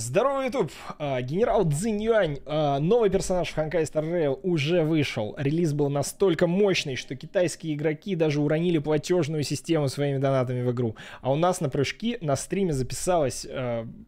Здорово, Ютуб! А, генерал Цзинь Юань, а, новый персонаж в Ханкай Star Rail уже вышел. Релиз был настолько мощный, что китайские игроки даже уронили платежную систему своими донатами в игру. А у нас на прыжки на стриме записалось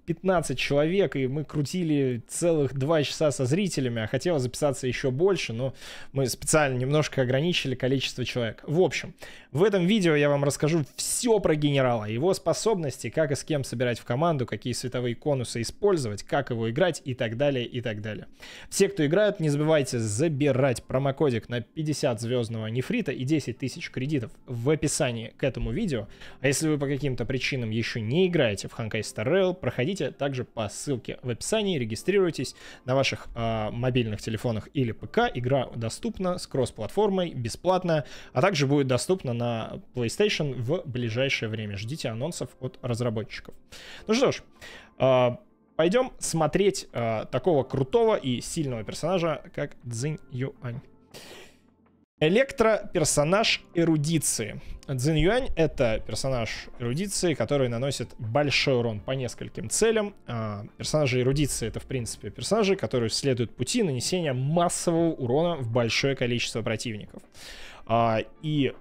15 а, человек, и мы крутили целых 2 часа со зрителями, а хотела записаться еще больше, но мы специально немножко ограничили количество человек. В общем, в этом видео я вам расскажу все про генерала, его способности, как и с кем собирать в команду, какие световые конусы использовать, как его играть и так далее, и так далее. Все, кто играют, не забывайте забирать промокодик на 50 звездного нефрита и 10 тысяч кредитов в описании к этому видео. А если вы по каким-то причинам еще не играете в Ханкай Star проходите также по ссылке в описании, регистрируйтесь на ваших э, мобильных телефонах или ПК. Игра доступна с кросс-платформой, бесплатная, а также будет доступна на на PlayStation в ближайшее время. Ждите анонсов от разработчиков. Ну что ж, а, пойдем смотреть а, такого крутого и сильного персонажа, как Цзин Юань. Электроперсонаж эрудиции. Цзин Юань — это персонаж эрудиции, который наносит большой урон по нескольким целям. А, персонажи эрудиции — это, в принципе, персонажи, которые следуют пути нанесения массового урона в большое количество противников. и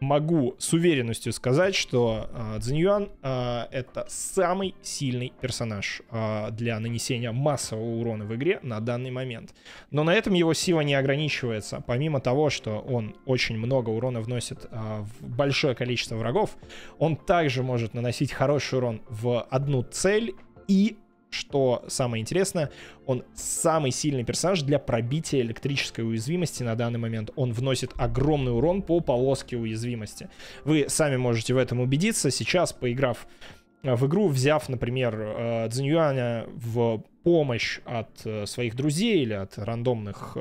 могу с уверенностью сказать, что э, э, это самый сильный персонаж э, для нанесения массового урона в игре на данный момент. Но на этом его сила не ограничивается. Помимо того, что он очень много урона вносит э, в большое количество врагов, он также может наносить хороший урон в одну цель и что самое интересное, он самый сильный персонаж для пробития электрической уязвимости на данный момент. Он вносит огромный урон по полоске уязвимости. Вы сами можете в этом убедиться. Сейчас, поиграв э, в игру, взяв, например, Цзиньюаня э, в помощь от э, своих друзей или от рандомных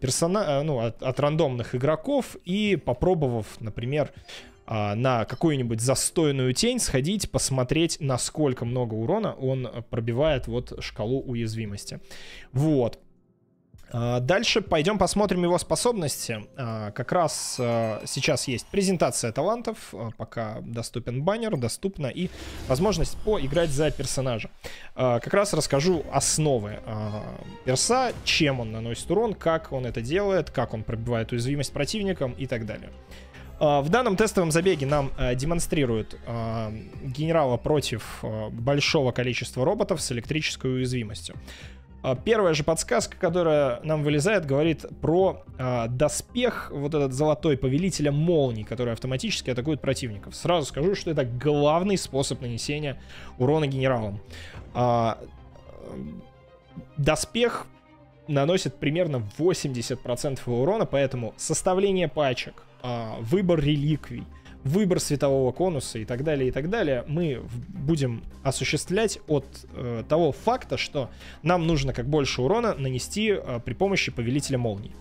персона... ну, от, от рандомных игроков и попробовав, например, а, на какую-нибудь застойную тень сходить, посмотреть, насколько много урона он пробивает вот шкалу уязвимости. Вот. А, дальше пойдем посмотрим его способности. А, как раз сейчас есть презентация талантов, пока доступен баннер, доступна и возможность поиграть за персонажа. Как раз расскажу основы перса, чем он наносит урон, как он это делает, как он пробивает уязвимость противникам и так далее. А, в данном тестовом забеге нам э, демонстрируют а, генерала против э, большого количества роботов с электрической уязвимостью. А, первая же подсказка, которая нам вылезает, говорит про э, доспех, вот этот золотой повелителя молний, который автоматически атакует противников. Сразу скажу, что это главный способ нанесения урона генералам. Э, доспех наносит примерно 80% урона, поэтому составление пачек, а, выбор реликвий, выбор светового конуса и так далее, и так далее, мы будем осуществлять от э, того факта, что нам нужно как больше урона нанести э, при помощи Повелителя Молний.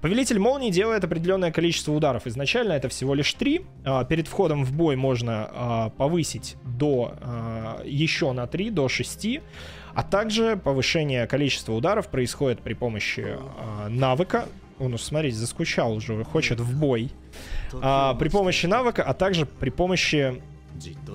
Повелитель Молний делает определенное количество ударов. Изначально это всего лишь три. Э, перед входом в бой можно э, повысить до э, еще на три до шести. А также повышение количества ударов происходит при помощи э, навыка, он ну уж, смотрите, заскучал уже, хочет в бой. А, при помощи навыка, а также при помощи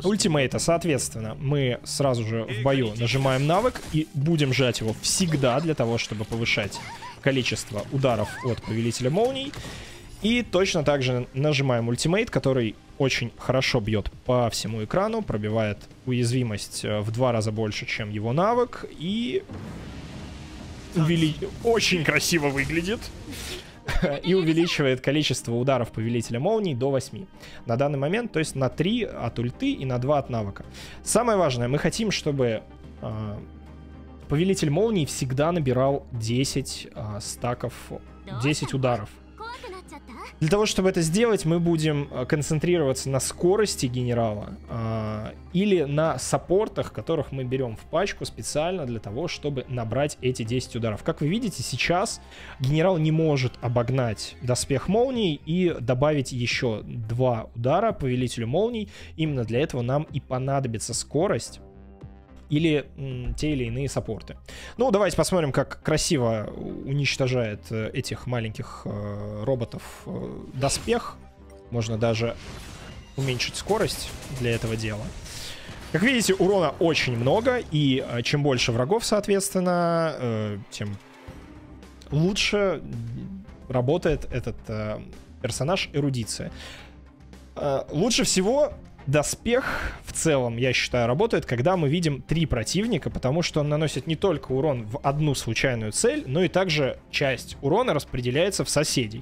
ультимейта, соответственно, мы сразу же в бою нажимаем навык и будем жать его всегда для того, чтобы повышать количество ударов от Повелителя Молний. И точно так же нажимаем ультимейт, который очень хорошо бьет по всему экрану, пробивает уязвимость э, в два раза больше, чем его навык, и увели... очень красиво выглядит и увеличивает количество ударов Повелителя Молний до 8. На данный момент, то есть на 3 от ульты и на 2 от навыка. Самое важное, мы хотим, чтобы э, Повелитель Молний всегда набирал 10 э, а, стаков, 10 ударов. Для того, чтобы это сделать, мы будем э, концентрироваться на скорости генерала э, или на саппортах, которых мы берем в пачку специально для того, чтобы набрать эти 10 ударов. Как вы видите, сейчас генерал не может обогнать доспех молний и добавить еще 2 удара повелителю молний. Именно для этого нам и понадобится скорость или те или иные саппорты. Ну, давайте посмотрим, как красиво уничтожает э, этих маленьких э, роботов э, доспех. Можно даже уменьшить скорость для этого дела. Как видите, урона очень много, и чем больше врагов, соответственно, тем лучше работает этот персонаж эрудиция. Лучше всего Доспех в целом, я считаю, работает, когда мы видим три противника, потому что он наносит не только урон в одну случайную цель, но и также часть урона распределяется в соседей.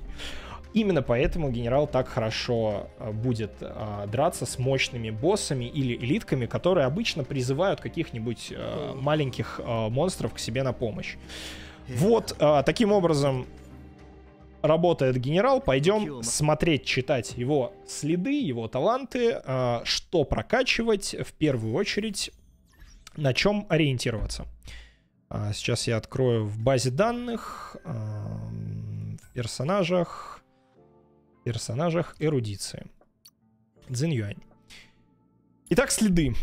Именно поэтому генерал так хорошо э, будет э, драться с мощными боссами или элитками, которые обычно призывают каких-нибудь э, маленьких э, монстров к себе на помощь. Вот, э, таким образом, работает генерал, пойдем смотреть, читать его следы, его таланты, а, что прокачивать, в первую очередь, на чем ориентироваться. А, сейчас я открою в базе данных, а, в персонажах, в персонажах эрудиции. Цзинь Юань. Итак, следы.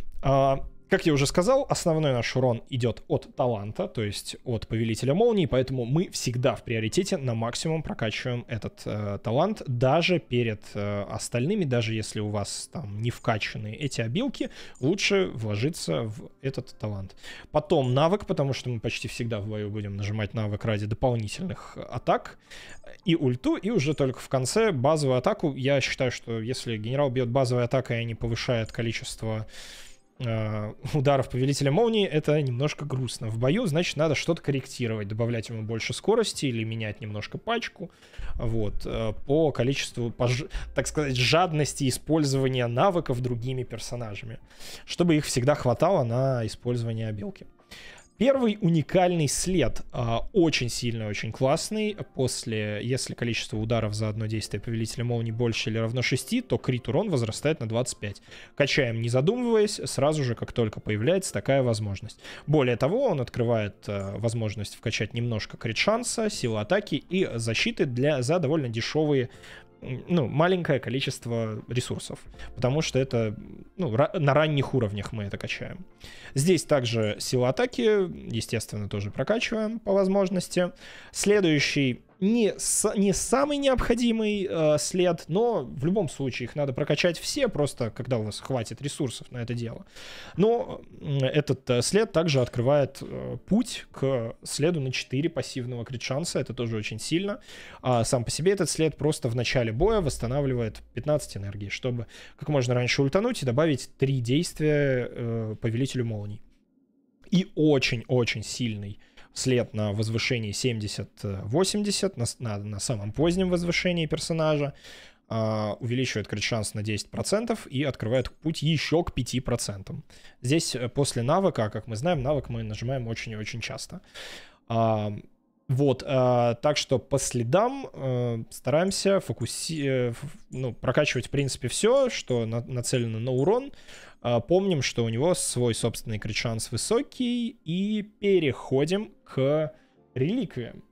Как я уже сказал, основной наш урон идет от таланта, то есть от повелителя молнии, поэтому мы всегда в приоритете на максимум прокачиваем этот э, талант, даже перед э, остальными, даже если у вас там не вкачаны эти обилки, лучше вложиться в этот талант. Потом навык, потому что мы почти всегда в бою будем нажимать навык ради дополнительных атак и ульту, и уже только в конце базовую атаку. Я считаю, что если генерал бьет базовой атакой и а не повышает количество Э, ударов повелителя молнии, это немножко грустно. В бою, значит, надо что-то корректировать, добавлять ему больше скорости или менять немножко пачку. Вот. Э, по количеству, по, так сказать, жадности использования навыков другими персонажами. Чтобы их всегда хватало на использование обилки. Первый уникальный след, а, очень сильный, очень классный. После, если количество ударов за одно действие Повелителя Молнии больше или равно 6, то крит урон возрастает на 25. Качаем, не задумываясь, сразу же, как только появляется такая возможность. Более того, он открывает а, возможность вкачать немножко крит шанса, силы атаки и защиты для, за довольно дешевые ну, маленькое количество ресурсов, потому что это ну, на ранних уровнях мы это качаем. Здесь также сила атаки, естественно, тоже прокачиваем по возможности. Следующий не, с, не самый необходимый э, след, но в любом случае их надо прокачать все, просто когда у вас хватит ресурсов на это дело. Но этот э, след также открывает э, путь к следу на 4 пассивного критшанса, это тоже очень сильно. А сам по себе этот след просто в начале боя восстанавливает 15 энергии, чтобы как можно раньше ультануть и добавить 3 действия э, повелителю молний. И очень-очень сильный след на возвышении 70-80, на, на, на самом позднем возвышении персонажа, э, увеличивает крит шанс на 10% и открывает путь еще к 5%. Здесь э, после навыка, как мы знаем, навык мы нажимаем очень и очень часто. Э, вот, э, так что по следам э, стараемся фокуси... э, ну, прокачивать, в принципе, все, что на, нацелено на урон. А, помним, что у него свой собственный крит-шанс высокий. И переходим к реликвиям.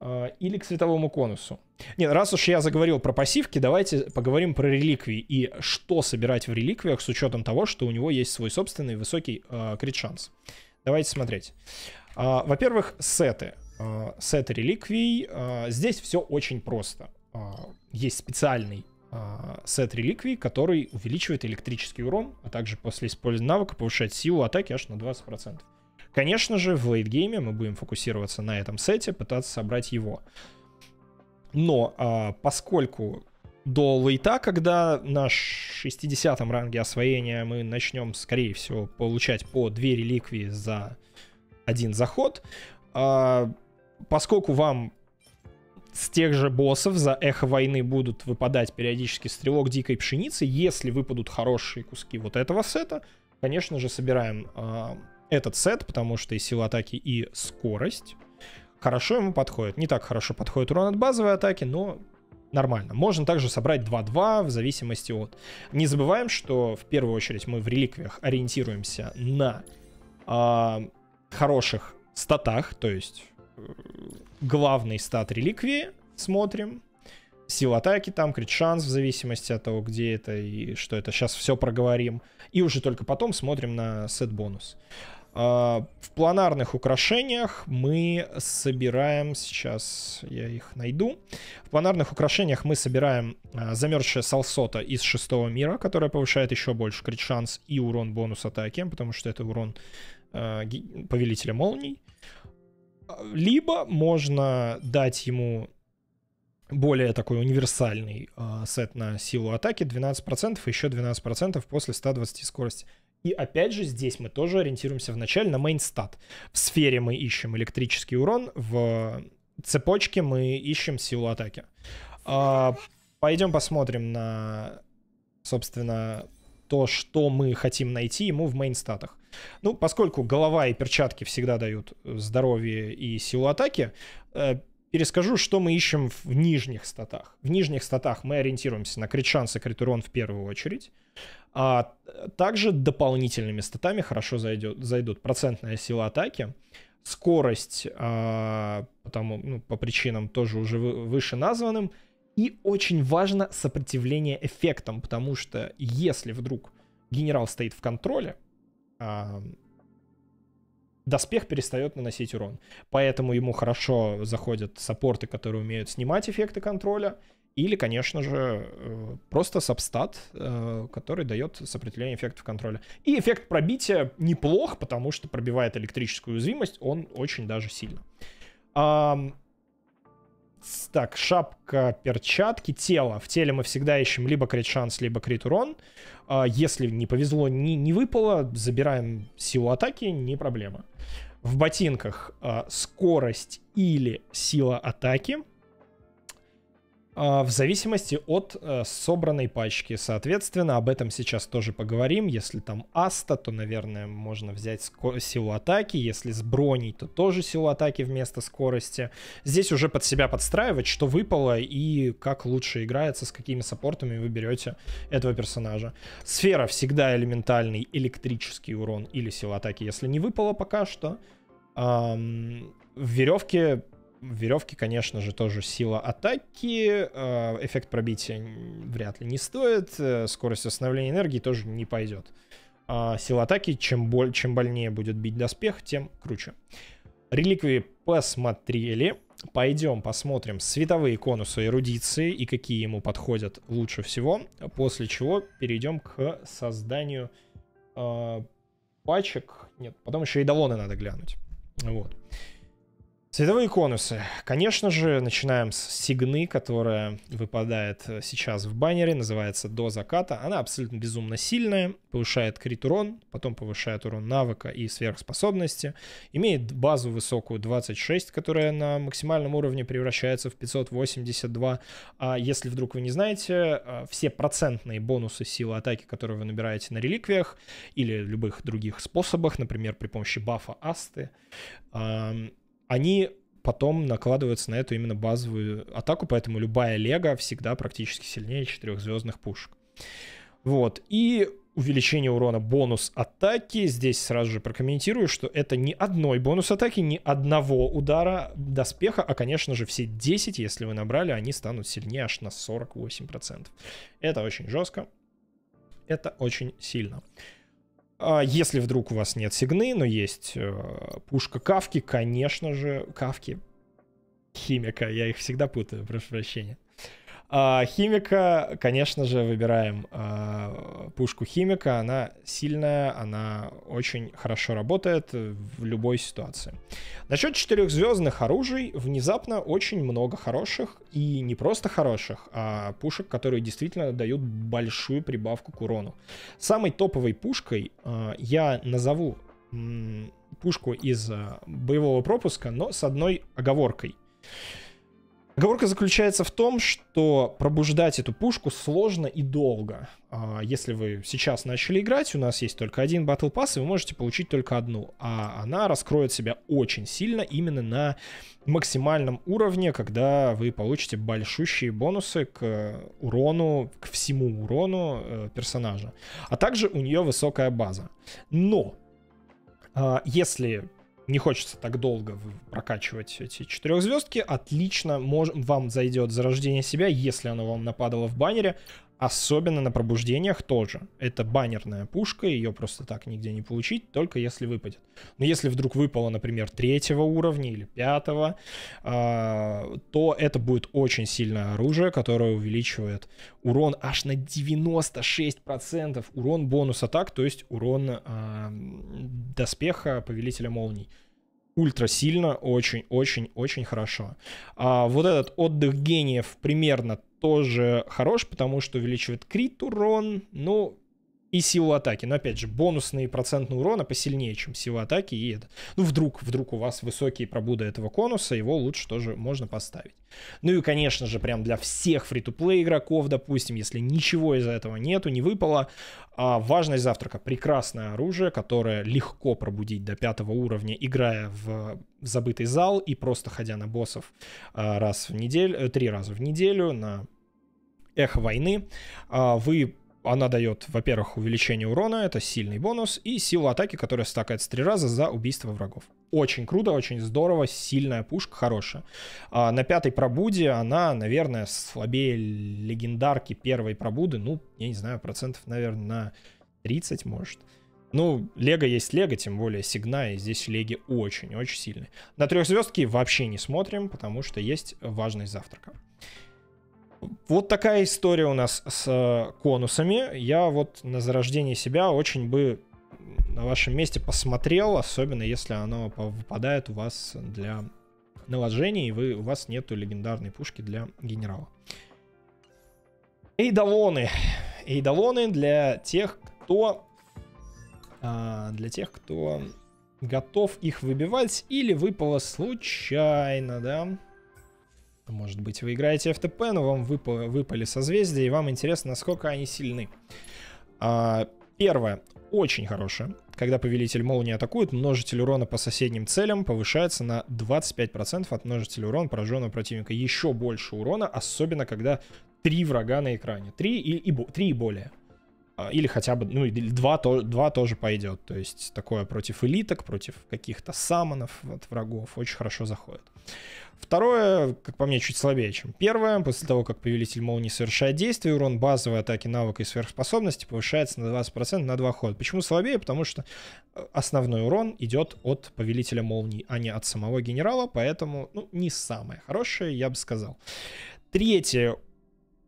А, или к световому конусу. Нет, раз уж я заговорил про пассивки, давайте поговорим про реликвии и что собирать в реликвиях с учетом того, что у него есть свой собственный высокий а, крит-шанс. Давайте смотреть. во-первых, сеты. Э, сеты реликвий. здесь все очень просто. есть специальный а, сет реликвий, который увеличивает электрический урон, а также после использования навыка повышает силу атаки аж на 20%. Конечно же, в лейтгейме мы будем фокусироваться на этом сете, пытаться собрать его. Но а, поскольку до лейта, когда на 60 ранге освоения мы начнем, скорее всего, получать по 2 реликвии за один заход, а, поскольку вам с тех же боссов за эхо войны будут выпадать периодически стрелок дикой пшеницы. Если выпадут хорошие куски вот этого сета, конечно же, собираем э, этот сет, потому что и сила атаки, и скорость хорошо ему подходит. Не так хорошо подходит урон от базовой атаки, но нормально. Можно также собрать 2-2 в зависимости от. Не забываем, что в первую очередь мы в реликвиях ориентируемся на э, хороших статах, то есть главный стат реликвии смотрим. Сил атаки там, крит шанс в зависимости от того, где это и что это. Сейчас все проговорим. И уже только потом смотрим на сет бонус. А, в планарных украшениях мы собираем, сейчас я их найду, в планарных украшениях мы собираем а, замерзшее Салсота из шестого мира, которое повышает еще больше крит шанс и урон бонус атаки, потому что это урон а, повелителя молний. Либо можно дать ему более такой универсальный э, сет на силу атаки 12% и еще 12% после 120 скорости. И опять же, здесь мы тоже ориентируемся вначале на стат В сфере мы ищем электрический урон, в цепочке мы ищем силу атаки. Э, пойдем посмотрим на, собственно, то, что мы хотим найти ему в мейнстатах. Ну, поскольку голова и перчатки всегда дают э, здоровье и силу атаки, э, перескажу, что мы ищем в нижних статах. В нижних статах мы ориентируемся на крит-шанс и крит-урон в первую очередь. А также дополнительными статами хорошо зайдет, зайдут процентная сила атаки, скорость, а, потому, ну, по причинам тоже уже выше названным, и очень важно сопротивление эффектам, потому что если вдруг генерал стоит в контроле, а, доспех перестает наносить урон. Поэтому ему хорошо заходят саппорты, которые умеют снимать эффекты контроля, или, конечно же, э, просто сабстат, э, который дает сопротивление эффектов контроля. И эффект пробития неплох, потому что пробивает электрическую уязвимость, он очень даже сильно. Так, шапка, перчатки, тело. В теле мы всегда ищем либо крит шанс, либо крит урон. А, если не повезло, не, не выпало, забираем силу атаки, не проблема. В ботинках а, скорость или сила атаки. А, в зависимости от э, собранной пачки. Соответственно, об этом сейчас тоже поговорим. Если там Аста, то, наверное, можно взять силу атаки. Если с броней, то тоже силу атаки вместо скорости. Здесь уже под себя подстраивать, что выпало и как лучше играется, с какими саппортами вы берете этого персонажа. Сфера всегда элементальный электрический урон или силу атаки, если не выпало пока что. В веревке Веревки, конечно же, тоже сила атаки, э, эффект пробития вряд ли не стоит, э, скорость восстановления энергии тоже не пойдет. А сила атаки, чем, боль, чем больнее будет бить доспех, тем круче. Реликвии посмотрели. Пойдем посмотрим световые конусы эрудиции и какие ему подходят лучше всего. После чего перейдем к созданию э, пачек. Нет, потом еще и долоны надо глянуть. Вот. Цветовые конусы. Конечно же, начинаем с сигны, которая выпадает э, сейчас в баннере, называется «До заката». Она абсолютно безумно сильная, повышает крит урон, потом повышает урон навыка и сверхспособности, имеет базу высокую 26, которая на максимальном уровне превращается в 582. А если вдруг вы не знаете, э, все процентные бонусы силы атаки, которые вы набираете на реликвиях или любых других способах, например, при помощи бафа Асты, они потом накладываются на эту именно базовую атаку, поэтому любая лего всегда практически сильнее четырехзвездных пушек. Вот, и увеличение урона бонус атаки. Здесь сразу же прокомментирую, что это ни одной бонус атаки, ни одного удара доспеха, а, конечно же, все 10, если вы набрали, они станут сильнее аж на 48%. Это очень жестко. Это очень сильно. А если вдруг у вас нет сигны, но есть э, пушка Кавки, конечно же, Кавки, Химика, я их всегда путаю, прошу прощения. А, химика, конечно же, выбираем а, пушку химика. Она сильная, она очень хорошо работает в любой ситуации. Насчет четырехзвездных оружий внезапно очень много хороших и не просто хороших, а пушек, которые действительно дают большую прибавку к урону. Самой топовой пушкой а, я назову пушку из боевого пропуска, но с одной оговоркой. Оговорка заключается в том, что пробуждать эту пушку сложно и долго. А, если вы сейчас начали играть, у нас есть только один батл пасс, и вы можете получить только одну. А она раскроет себя очень сильно именно на максимальном уровне, когда вы получите большущие бонусы к урону, к всему урону э, персонажа. А также у нее высокая база. Но а, если не хочется так долго прокачивать эти четырехзвездки. Отлично, мож- вам зайдет зарождение себя, если оно вам нападало в баннере. Особенно на пробуждениях тоже. Это баннерная пушка, ее просто так нигде не получить, только если выпадет. Но если вдруг выпало, например, третьего уровня или пятого, а, то это будет очень сильное оружие, которое увеличивает урон аж на 96%. Урон бонус атак, то есть урон а, доспеха Повелителя Молний ультра сильно, очень-очень-очень хорошо. А вот этот отдых гениев примерно тоже хорош, потому что увеличивает крит урон. Ну, и силу атаки. Но опять же, бонусные процентные урона посильнее, чем сила атаки и это. Ну, вдруг, вдруг у вас высокие пробуды этого конуса, его лучше тоже можно поставить. Ну и, конечно же, прям для всех фри-то-плей игроков, допустим, если ничего из этого нету, не выпало, а важность завтрака — прекрасное оружие, которое легко пробудить до пятого уровня, играя в забытый зал и просто ходя на боссов а, раз в неделю, э, три раза в неделю на эхо войны. А, вы она дает, во-первых, увеличение урона, это сильный бонус, и силу атаки, которая стакается три раза за убийство врагов. Очень круто, очень здорово, сильная пушка, хорошая. А на пятой пробуде она, наверное, слабее легендарки первой пробуды, ну, я не знаю, процентов, наверное, на 30, может. Ну, Лего есть Лего, тем более Сигна, и здесь Леги очень-очень сильные. На трехзвездки вообще не смотрим, потому что есть важность завтрака вот такая история у нас с э, конусами. Я вот на зарождение себя очень бы на вашем месте посмотрел, особенно если оно выпадает у вас для наложений, и вы, у вас нету легендарной пушки для генерала. Эйдолоны, эйдолоны для тех, кто... А, для тех, кто готов их выбивать или выпало случайно, да? Может быть, вы играете FTP, но вам выпали созвездия, и вам интересно, насколько они сильны. А, первое. Очень хорошее. Когда повелитель молнии атакует, множитель урона по соседним целям повышается на 25% от множителя урона пораженного противника. Еще больше урона, особенно когда три врага на экране. Три и, и, три и более. А, или хотя бы, ну, или два, то, два тоже пойдет. То есть такое против элиток, против каких-то самонов от врагов очень хорошо заходит. Второе, как по мне, чуть слабее, чем первое. После того, как повелитель молнии совершает действие, урон базовой атаки, навыка и сверхспособности повышается на 20% на два хода. Почему слабее? Потому что э, основной урон идет от повелителя молнии, а не от самого генерала, поэтому ну, не самое хорошее, я бы сказал. Третье,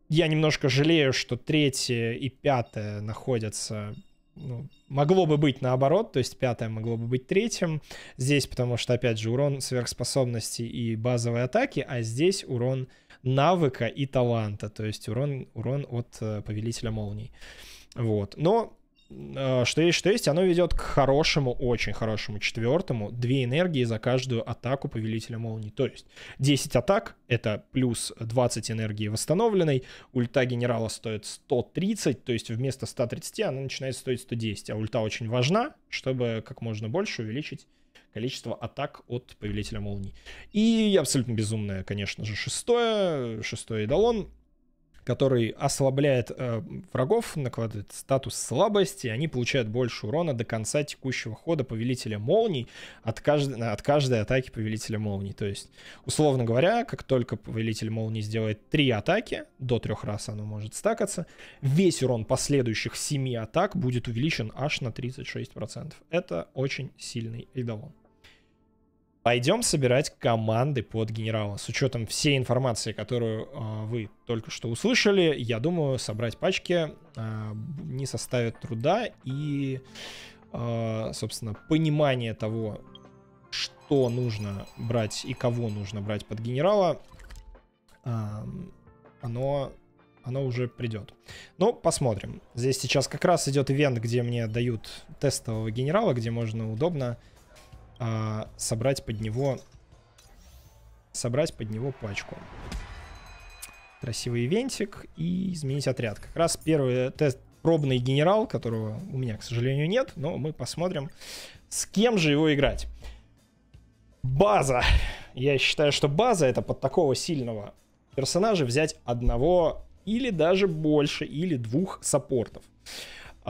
я немножко жалею, что третье и пятое находятся ну, могло бы быть наоборот, то есть пятое могло бы быть третьим здесь, потому что, опять же, урон сверхспособности и базовой атаки, а здесь урон навыка и таланта, то есть урон, урон от э, Повелителя Молний. Вот, но Э, что есть, что есть, оно ведет к хорошему, очень хорошему четвертому. Две энергии за каждую атаку Повелителя Молнии. То есть 10 атак, это плюс 20 энергии восстановленной. Ульта Генерала стоит 130, то есть вместо 130 она начинает стоить 110. А ульта очень важна, чтобы как можно больше увеличить количество атак от Повелителя Молний. И абсолютно безумное, конечно же, шестое. Шестое эдалон который ослабляет э, врагов, накладывает статус слабости, они получают больше урона до конца текущего хода повелителя молний от каждой, от каждой атаки повелителя молний. То есть, условно говоря, как только повелитель молний сделает три атаки, до трех раз оно может стакаться, весь урон последующих семи атак будет увеличен аж на 36%. Это очень сильный эйдолон. Пойдем собирать команды под генерала. С учетом всей информации, которую э, вы только что услышали, я думаю, собрать пачки э, не составит труда. И, э, собственно, понимание того, что нужно брать и кого нужно брать под генерала, э, оно, оно уже придет. Ну, посмотрим. Здесь сейчас как раз идет ивент, где мне дают тестового генерала, где можно удобно а, собрать под него собрать под него пачку. Красивый вентик и изменить отряд. Как раз первый тест пробный генерал, которого у меня, к сожалению, нет, но мы посмотрим, с кем же его играть. База. Я считаю, что база это под такого сильного персонажа взять одного или даже больше, или двух саппортов.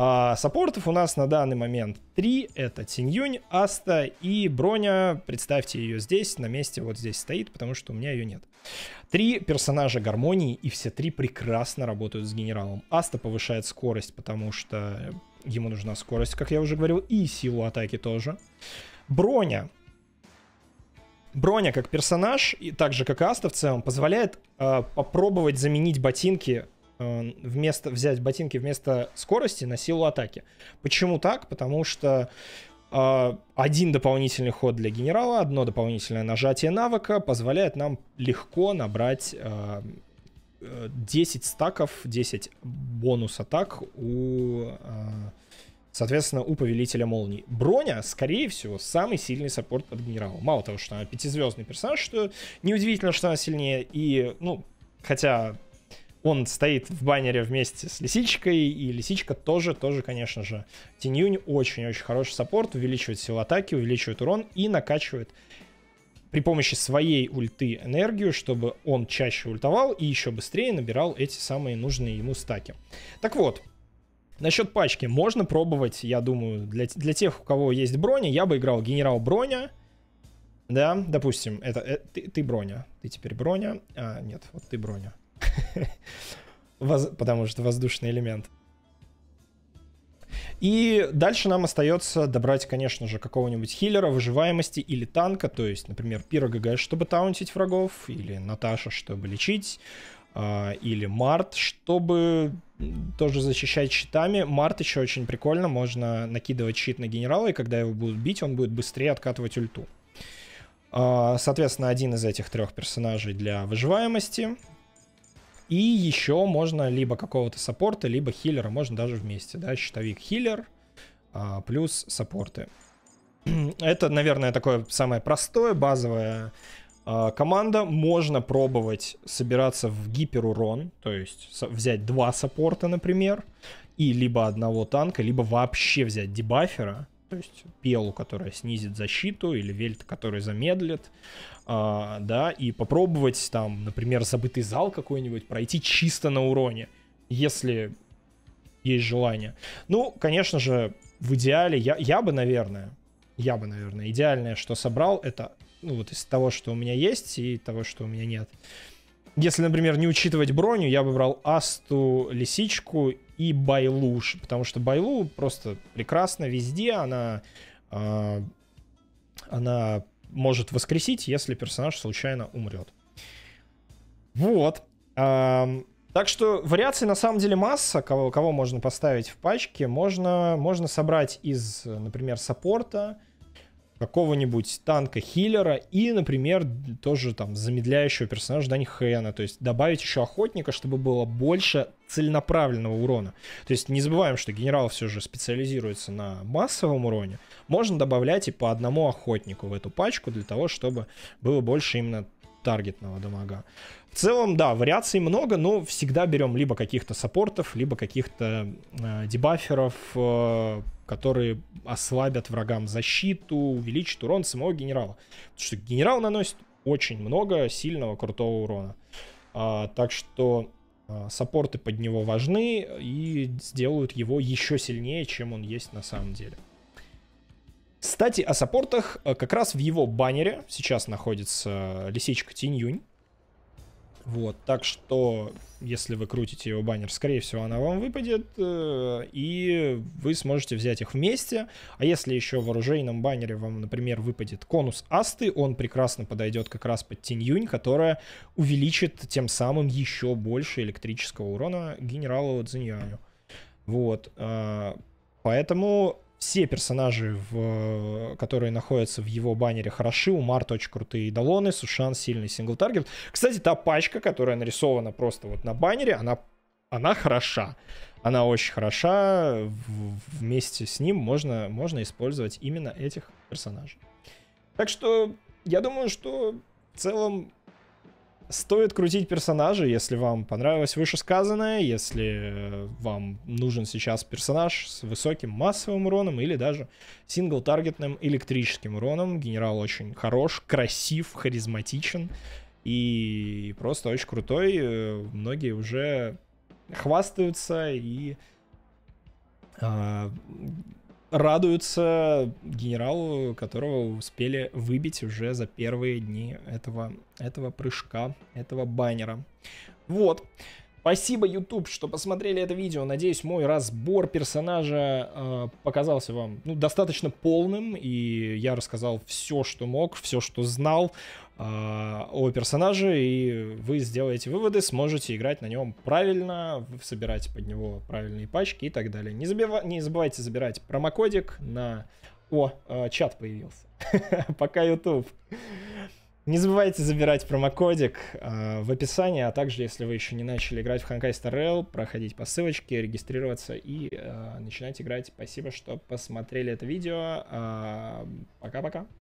А, саппортов у нас на данный момент три. Это Тиньюнь, Аста и Броня. Представьте ее здесь, на месте вот здесь стоит, потому что у меня ее нет. Три персонажа гармонии, и все три прекрасно работают с генералом. Аста повышает скорость, потому что ему нужна скорость, как я уже говорил, и силу атаки тоже. Броня. Броня как персонаж, и так же как Аста в целом, позволяет э, попробовать заменить ботинки Э, вместо взять ботинки вместо скорости на силу атаки. Почему так? Потому что э, один дополнительный ход для генерала, одно дополнительное нажатие навыка позволяет нам легко набрать э, 10 э, стаков, 10 бонус атак у, э, соответственно, у повелителя молний. Броня, скорее всего, самый сильный саппорт под генерала. Мало того, что она пятизвездный персонаж, что неудивительно, что она сильнее. И, ну, хотя он стоит в баннере вместе с лисичкой, и лисичка тоже, тоже, конечно же. Тиньюнь очень-очень хороший саппорт, увеличивает силу атаки, увеличивает урон и накачивает при помощи своей ульты энергию, чтобы он чаще ультовал и еще быстрее набирал эти самые нужные ему стаки. Так вот, насчет пачки. Можно пробовать, я думаю, для, для тех, у кого есть броня, я бы играл генерал броня, да, допустим, это, это ты, ты броня, ты теперь броня, а, нет, вот ты броня. Потому что воздушный элемент. И дальше нам остается добрать, конечно же, какого-нибудь хиллера, выживаемости или танка, то есть, например, Пира ГГ, чтобы таунтить врагов, или Наташа, чтобы лечить, а, или Март, чтобы тоже защищать щитами. Март еще очень прикольно, можно накидывать щит на генерала, и когда его будут бить, он будет быстрее откатывать ульту. А, соответственно, один из этих трех персонажей для выживаемости, и еще можно либо какого-то саппорта, либо хиллера, можно даже вместе, да, щитовик хиллер а, плюс саппорты. Это, наверное, такое самое простое, базовое а, команда, можно пробовать собираться в гиперурон, то есть взять два саппорта, например, и либо одного танка, либо вообще взять дебафера, то есть пелу, которая снизит защиту, или вельт, который замедлит, а, да, и попробовать там, например, забытый зал какой-нибудь пройти чисто на уроне, если есть желание. Ну, конечно же, в идеале я, я бы, наверное, я бы, наверное, идеальное, что собрал, это ну вот из того, что у меня есть и того, что у меня нет. Если, например, не учитывать броню, я бы брал Асту, Лисичку и Байлуш, потому что Байлу просто прекрасно везде, она, э, она может воскресить, если персонаж случайно умрет. Вот. Э, так что вариаций на самом деле масса, кого, кого можно поставить в пачке. Можно, можно собрать из, например, саппорта, какого-нибудь танка хиллера и, например, тоже там замедляющего персонажа Дани Хэна. То есть добавить еще охотника, чтобы было больше целенаправленного урона. То есть не забываем, что генерал все же специализируется на массовом уроне. Можно добавлять и по одному охотнику в эту пачку для того, чтобы было больше именно таргетного дамага. В целом, да, вариаций много, но всегда берем либо каких-то саппортов, либо каких-то э, дебаферов, э, которые ослабят врагам защиту, увеличат урон самого генерала. Потому что генерал наносит очень много сильного, крутого урона. А, так что а, саппорты под него важны и сделают его еще сильнее, чем он есть на самом деле. Кстати, о саппортах. Э, как раз в его баннере сейчас находится лисичка тинь Вот, так что, если вы крутите его баннер, скорее всего, она вам выпадет, э, и вы сможете взять их вместе. А если еще в оружейном баннере вам, например, выпадет конус асты, он прекрасно подойдет как раз под теньюнь, которая увеличит тем самым еще больше электрического урона генералу Цзиньяню. Вот, э, поэтому все персонажи, в, э, которые находятся в его баннере, хороши. У Умарт очень крутые идолоны, Сушан сильный сингл-таргет. Кстати, та пачка, которая нарисована просто вот на баннере, она, она хороша. Она очень хороша. вместе с ним можно, можно использовать именно этих персонажей. Так что я думаю, что в целом Стоит крутить персонажи, если вам понравилось вышесказанное, если э, вам нужен сейчас персонаж с высоким массовым уроном или даже сингл-таргетным электрическим уроном. Генерал очень хорош, красив, харизматичен и просто очень крутой. Э, многие уже хвастаются и а, радуются генералу, которого успели выбить уже за первые дни этого, этого прыжка, этого баннера. Вот. Спасибо, YouTube, что посмотрели это видео. Надеюсь, мой разбор персонажа э, показался вам ну, достаточно полным, и я рассказал все, что мог, все, что знал э, о персонаже, и вы сделаете выводы, сможете играть на нем правильно, собирать под него правильные пачки и так далее. Не, забива- не забывайте забирать промокодик на... О, э, чат появился. Пока, YouTube. Не забывайте забирать промокодик э, в описании, а также, если вы еще не начали играть в Honkai Star Rail, проходить по ссылочке, регистрироваться и э, начинать играть. Спасибо, что посмотрели это видео. Э, пока-пока. Э, пока -пока.